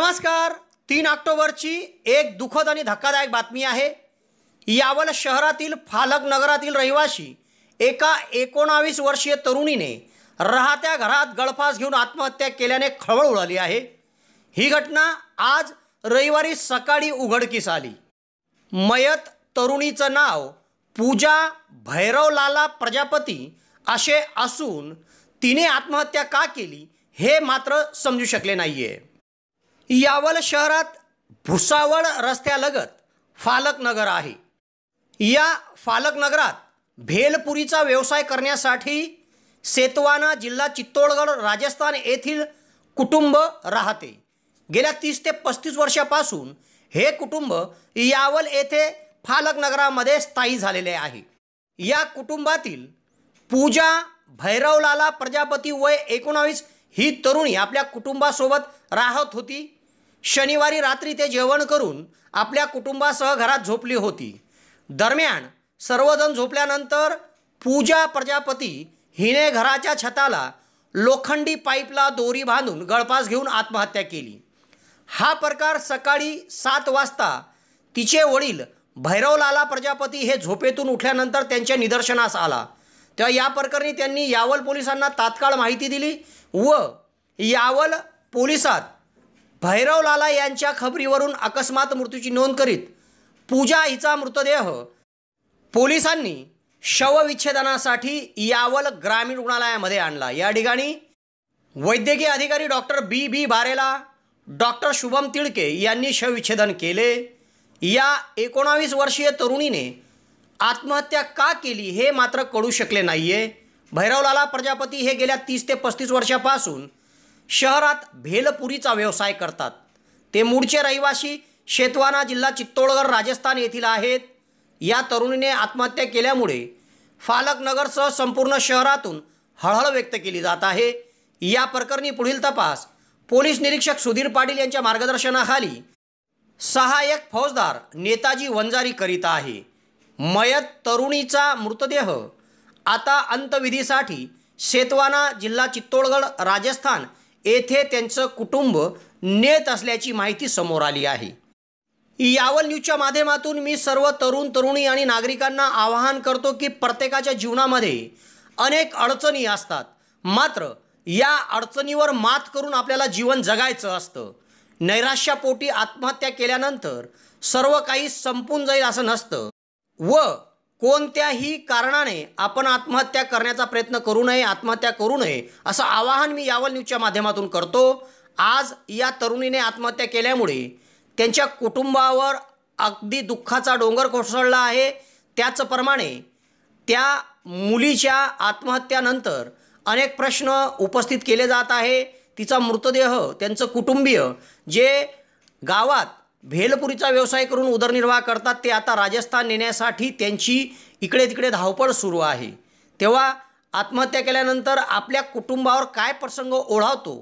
नमस्कार तीन ऑक्टोबरची एक दुखद आणि धक्कादायक बातमी आहे यावल शहरातील फालक नगरातील रहिवाशी एका एकोणावीस वर्षीय तरुणीने राहत्या घरात गळफास घेऊन आत्महत्या केल्याने खळबळ उडाली आहे ही घटना आज रविवारी सकाळी उघडकीस आली मयत तरुणीचं नाव पूजा भैरवलाला प्रजापती असे असून तिने आत्महत्या का केली हे मात्र समजू शकले नाही आहे यावल शहरात भुसावळ रस्त्यालगत फालकनगर आहे या फालकनगरात भेलपुरीचा व्यवसाय करण्यासाठी सेतवाना जिल्हा चित्तोडगड राजस्थान येथील कुटुंब राहते गेल्या तीस ते पस्तीस वर्षापासून हे कुटुंब यावल येथे फालकनगरामध्ये स्थायी झालेले आहे या कुटुंबातील पूजा भैरवलाला प्रजापती वय एकोणावीस ही तरुणी आपल्या कुटुंबासोबत राहत होती शनिवारी रात्री ते जेवण करून आपल्या कुटुंबासह घरात झोपली होती दरम्यान सर्वजण झोपल्यानंतर पूजा प्रजापती हिने घराच्या छताला लोखंडी पाईपला दोरी बांधून गळपास घेऊन आत्महत्या केली हा प्रकार सकाळी सात वाजता तिचे वडील भैरवलाला प्रजापती हे झोपेतून उठल्यानंतर त्यांच्या निदर्शनास आला तेव्हा या प्रकरणी त्यांनी यावल पोलिसांना तात्काळ माहिती दिली व यावल पोलिसात भैरव लाला यांच्या खबरीवरून अकस्मात मृत्यूची नोंद करीत पूजा हिचा मृतदेह पोलिसांनी शवविच्छेदनासाठी यावल ग्रामीण रुग्णालयामध्ये आणला या ठिकाणी वैद्यकीय अधिकारी doctor B B Barela doctor Shubham Tilke यांनी शवविच्छेदन केले या एकोणावीस वर्षीय तरुणीने आत्महत्या का केली हे मात्र कळू शकले नाही आहे भैरवलाला प्रजापती हे गेल्या तीस ते पस्तीस वर्षापासून शहरात भेलपुरीचा व्यवसाय करतात ते मूळचे रहिवासी शेतवाना जिल्हा चित्तोडगड राजस्थान येथील आहेत या तरुणीने आत्महत्या केल्यामुळे फालकनगरसह संपूर्ण शहरातून हळहळ व्यक्त केली जात आहे या प्रकरणी पुढील तपास पोलीस निरीक्षक सुधीर पाटील यांच्या मार्गदर्शनाखाली सहायक फौजदार नेताजी वंजारी करीत आहे मयत तरुणीचा मृतदेह आता अंत्यविधीसाठी शेतवाना जिल्हा चित्तोडगड राजस्थान येथे त्यांचं कुटुंब नेत असल्याची माहिती समोर आली आहे यावल न्यूजच्या माध्यमातून मी सर्व तरुण तरुणी आणि नागरिकांना आवाहन करतो की प्रत्येकाच्या जीवनामध्ये अनेक अडचणी असतात मात्र या अडचणीवर मात करून आपल्याला जीवन जगायचं असतं नैराश्यापोटी आत्महत्या केल्यानंतर सर्व काही संपून जाईल असं नसतं व कोणत्याही कारणाने आपण आत्महत्या करण्याचा प्रयत्न करू नये आत्महत्या करू नये असं आवाहन मी यावल न्यूजच्या माध्यमातून करतो आज या तरुणीने आत्महत्या केल्यामुळे त्यांच्या कुटुंबावर अगदी दुःखाचा डोंगर कोसळला आहे त्याचप्रमाणे त्या मुलीच्या आत्महत्यानंतर अनेक प्रश्न उपस्थित केले जात आहे तिचा मृतदेह त्यांचं कुटुंबीय जे गावात भेलपुरीचा व्यवसाय करून उदरनिर्वाह करतात ते आता राजस्थान नेण्यासाठी त्यांची इकडे तिकडे धावपळ सुरू आहे तेव्हा आत्महत्या केल्यानंतर आपल्या कुटुंबावर काय प्रसंग ओढावतो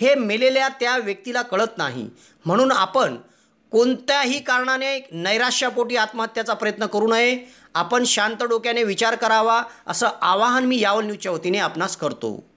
हे मेलेल्या त्या व्यक्तीला कळत नाही म्हणून आपण कोणत्याही कारणाने नैराश्यापोटी आत्महत्याचा प्रयत्न करू नये आपण शांत डोक्याने विचार करावा असं आवाहन मी यावल न्यूजच्या वतीने आपणास करतो